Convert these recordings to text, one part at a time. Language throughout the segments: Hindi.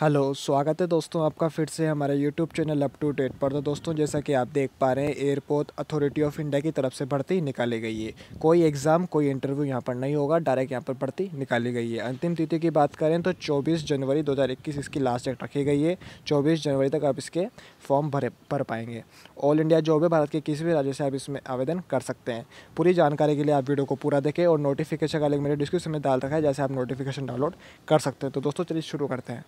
हेलो स्वागत है दोस्तों आपका फिर से हमारे YouTube channel up to date पर तो दोस्तों जैसा कि आप देख पा रहे हैं एयरपोर्ट अथॉरिटी ऑफ इंडिया की तरफ से भर्ती निकाली गई है कोई एग्ज़ाम कोई इंटरव्यू यहाँ पर नहीं होगा डायरेक्ट यहाँ पर भर्ती निकाली गई है अंतिम तिथि की बात करें तो चौबीस जनवरी दो इसकी लास्ट डेट रखी गई है चौबीस जनवरी तक आप इसके फॉर्म भरे भर पाएंगे ऑल इंडिया जॉब है भारत के किसी भी राज्य से आप इसमें आवेदन कर सकते हैं पूरी जानकारी के लिए आप वीडियो को पूरा देखें और नोटिफिकेशन का लिंक मेरे डिस्क्रिप्शन में डाल रखा है जैसे आप नोटिफिकेशन डाउनलोड कर सकते हैं तो दोस्तों चलिए शुरू करते हैं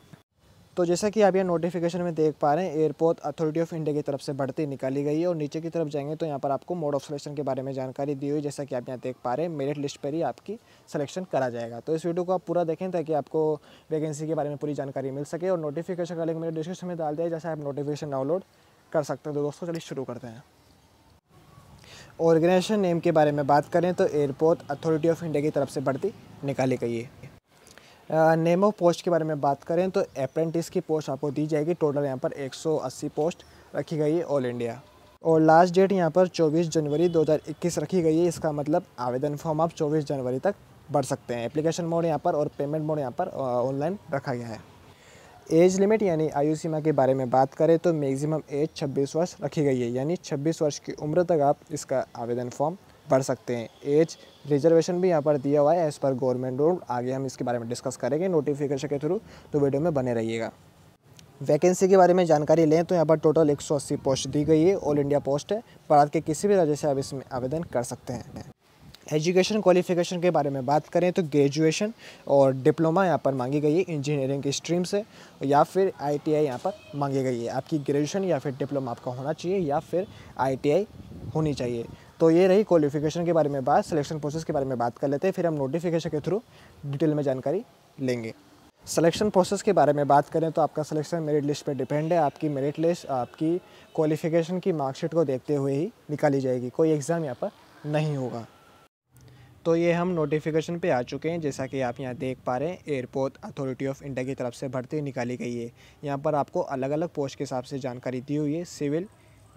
तो जैसा कि आप यहाँ नोटिफिकेशन में देख पा रहे हैं एयरपोर्ट अथॉरिटी ऑफ इंडिया की तरफ से बढ़ती निकाली गई है और नीचे की तरफ जाएंगे तो यहाँ पर आपको मोड ऑफ सिलेक्शन के बारे में जानकारी दी हुई जैसा कि आप यहाँ देख पा रहे हैं मेरिट लिस्ट पर ही आपकी सिलेक्शन करा जाएगा तो इस वीडियो को आप पूरा देखें ताकि आपको वैकेंसी के बारे में पूरी जानकारी मिल सके और नोटिफिकेशन का लिंक मेरे डिस्क्रिप्शन में डाल दिया जैसे आप नोटिफिकेशन डाउनलोड कर सकते हैं तो दोस्तों चलिए शुरू करते हैं ऑर्गेनाइजेशन नेम के बारे में बात करें तो एयरपोर्ट अथॉरिटी ऑफ इंडिया की तरफ से बढ़ती निकाली गई है नेम ऑफ पोस्ट के बारे में बात करें तो अप्रेंटिस की पोस्ट आपको दी जाएगी टोटल यहाँ पर 180 पोस्ट रखी गई है ऑल इंडिया और लास्ट डेट यहाँ पर 24 जनवरी 2021 रखी गई है इसका मतलब आवेदन फॉर्म आप 24 जनवरी तक भर सकते हैं एप्लीकेशन मोड यहाँ पर और पेमेंट मोड यहाँ पर ऑनलाइन रखा गया है एज लिमिट यानी आयु सीमा के बारे में बात करें तो मैक्सिमम एज 26 वर्ष रखी गई है यानी 26 वर्ष की उम्र तक आप इसका आवेदन फॉर्म बढ़ सकते हैं एज रिजर्वेशन भी यहाँ पर दिया हुआ है एज़ पर गवर्नमेंट रूल आगे हम इसके बारे में डिस्कस करेंगे नोटिफिकेशन के थ्रू तो वीडियो में बने रहिएगा वैकेंसी के बारे में जानकारी लें तो यहाँ पर टोटल 180 पोस्ट दी गई है ऑल इंडिया पोस्ट है भारत के किसी भी राज्य से आप इसमें आवेदन कर सकते हैं एजुकेशन क्वालिफिकेशन के बारे में बात करें तो ग्रेजुएशन और डिप्लोमा यहाँ पर मांगी गई है इंजीनियरिंग की स्ट्रीम से या फिर आई टी आई यहाँ पर मांगी गई है आपकी ग्रेजुएशन या फिर डिप्लोमा आपका होना चाहिए या फिर आई टी आई होनी चाहिए तो ये रही क्वालिफिकेशन के बारे में बात सिलेक्शन प्रोसेस के बारे में बात कर लेते हैं फिर हम नोटिफिकेशन के थ्रू डिटेल में जानकारी लेंगे सिलेक्शन प्रोसेस के बारे में बात करें तो आपका सिलेक्शन मेरिट लिस्ट पर डिपेंड है आपकी मेरिट लिस्ट आपकी क्वालिफिकेशन की मार्कशीट को देखते हुए ही निकाली जाएगी कोई एग्ज़ाम यहाँ पर नहीं होगा तो ये हम नोटिफिकेशन पे आ चुके हैं जैसा कि आप यहाँ देख पा रहे हैं एयरपोर्ट अथॉरिटी ऑफ इंडिया की तरफ से भर्ती निकाली गई है यहाँ पर आपको अलग अलग पोस्ट के हिसाब से जानकारी दी हुई है सिविल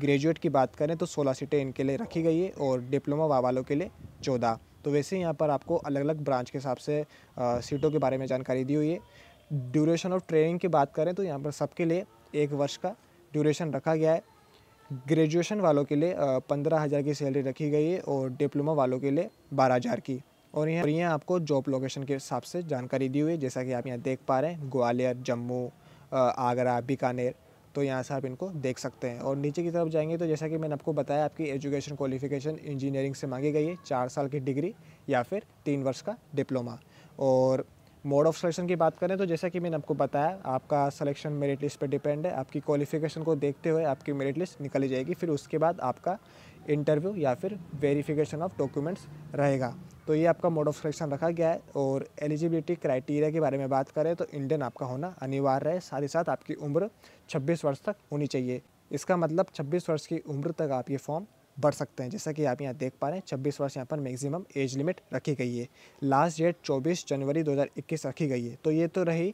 ग्रेजुएट की बात करें तो सोलह सीटें इनके लिए रखी गई है और डिप्लोमा वालों के लिए चौदह तो वैसे यहाँ पर आपको अलग अलग ब्रांच के हिसाब से सीटों के बारे में जानकारी दी हुई है ड्यूरेशन ऑफ ट्रेनिंग की बात करें तो यहाँ पर सबके लिए एक वर्ष का ड्यूरेशन रखा गया है ग्रेजुएशन वालों के लिए पंद्रह हज़ार की सैलरी रखी गई है और डिप्लोमा वालों के लिए बारह हज़ार की और यहाँ यहाँ आपको जॉब लोकेशन के हिसाब से जानकारी दी हुई है जैसा कि आप यहाँ देख पा रहे हैं ग्वालियर जम्मू आगरा बीकानेर तो यहाँ से आप इनको देख सकते हैं और नीचे की तरफ जाएंगे तो जैसा कि मैंने आपको बताया आपकी एजुकेशन क्वालिफिकेशन इंजीनियरिंग से मांगी गई है चार साल की डिग्री या फिर तीन वर्ष का डिप्लोमा और मोड ऑफ सिलेक्शन की बात करें तो जैसा कि मैंने आपको बताया आपका सिलेक्शन मेरिट लिस्ट पर डिपेंड है आपकी क्वालिफिकेशन को देखते हुए आपकी मेरिट लिस्ट निकली जाएगी फिर उसके बाद आपका इंटरव्यू या फिर वेरिफिकेशन ऑफ डॉक्यूमेंट्स रहेगा तो ये आपका मोड ऑफ सिलेक्शन रखा गया है और एलिजिबिलिटी क्राइटेरिया के बारे में बात करें तो इंडियन आपका होना अनिवार्य है साथ ही साथ आपकी उम्र 26 वर्ष तक होनी चाहिए इसका मतलब 26 वर्ष की उम्र तक आप ये फॉर्म भर सकते हैं जैसा कि आप यहाँ देख पा रहे हैं छब्बीस वर्ष यहाँ पर मैक्सिमम एज लिमिट रखी गई है लास्ट डेट चौबीस जनवरी दो रखी गई है तो ये तो रही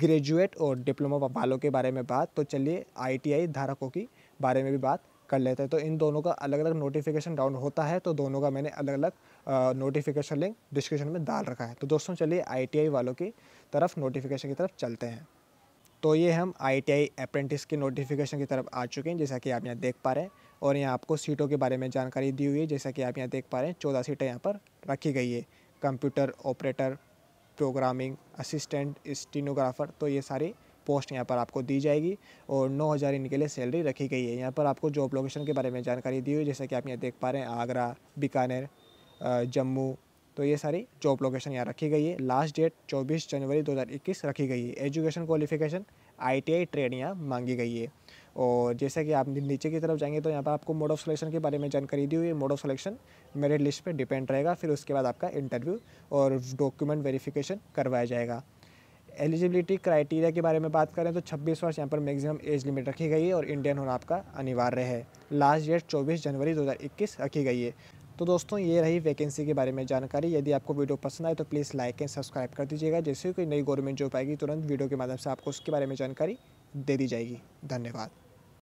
ग्रेजुएट और डिप्लोमा वालों के बारे में बात तो चलिए आईटीआई धारकों की बारे में भी बात कर लेते हैं तो इन दोनों का अलग अलग नोटिफिकेशन डाउन होता है तो दोनों का मैंने अलग अलग नोटिफिकेशन लिंक डिस्क्रिप्शन में डाल रखा है तो दोस्तों चलिए आई वालों की तरफ नोटिफिकेशन की तरफ चलते हैं तो ये हम आई टी अप्रेंटिस की नोटिफिकेशन की तरफ आ चुके हैं जैसा कि आप यहाँ देख पा रहे हैं और यहाँ आपको सीटों के बारे में जानकारी दी हुई है जैसा कि आप यहाँ देख पा रहे हैं चौदह सीटें यहाँ पर रखी गई है computer operator programming assistant stenographer तो ये सारी पोस्ट यहाँ पर आपको दी जाएगी और नौ हज़ार इनके लिए सैलरी रखी गई है यहाँ पर आपको जॉब लोकेशन के बारे में जानकारी दी हुई जैसा कि आप यहाँ देख पा रहे हैं आगरा बीकानेर जम्मू तो ये सारी जॉब लोकेशन यहाँ रखी गई है लास्ट डेट 24 जनवरी 2021 रखी गई है एजुकेशन क्वालिफिकेशन आईटीआई ट्रेड यहाँ मांगी गई है और जैसे कि आप नीचे की तरफ जाएंगे तो यहाँ पर आपको मोड ऑफ सिलेक्शन के बारे में जानकारी दी हुई है mode of selection merit list पर डिपेंड रहेगा फिर उसके बाद आपका इंटरव्यू और डॉक्यूमेंट वेरिफिकेशन करवाया जाएगा एलिजिबिलिटी क्राइटेरिया के बारे में बात करें तो छब्बीस वर्ष यहाँ पर मैक्सिमम एज लिमिट रखी गई है और इंडियन होना आपका अनिवार्य है लास्ट डेट 24 जनवरी 2021 रखी गई है तो दोस्तों ये रही वैकेंसी के बारे में जानकारी यदि आपको वीडियो पसंद आए तो प्लीज़ लाइक एंड सब्सक्राइब कर दीजिएगा जैसे कोई नई गवर्नमेंट जॉब आएगी तुरंत वीडियो के माध्यम से आपको उसके बारे में जानकारी दे दी जाएगी धन्यवाद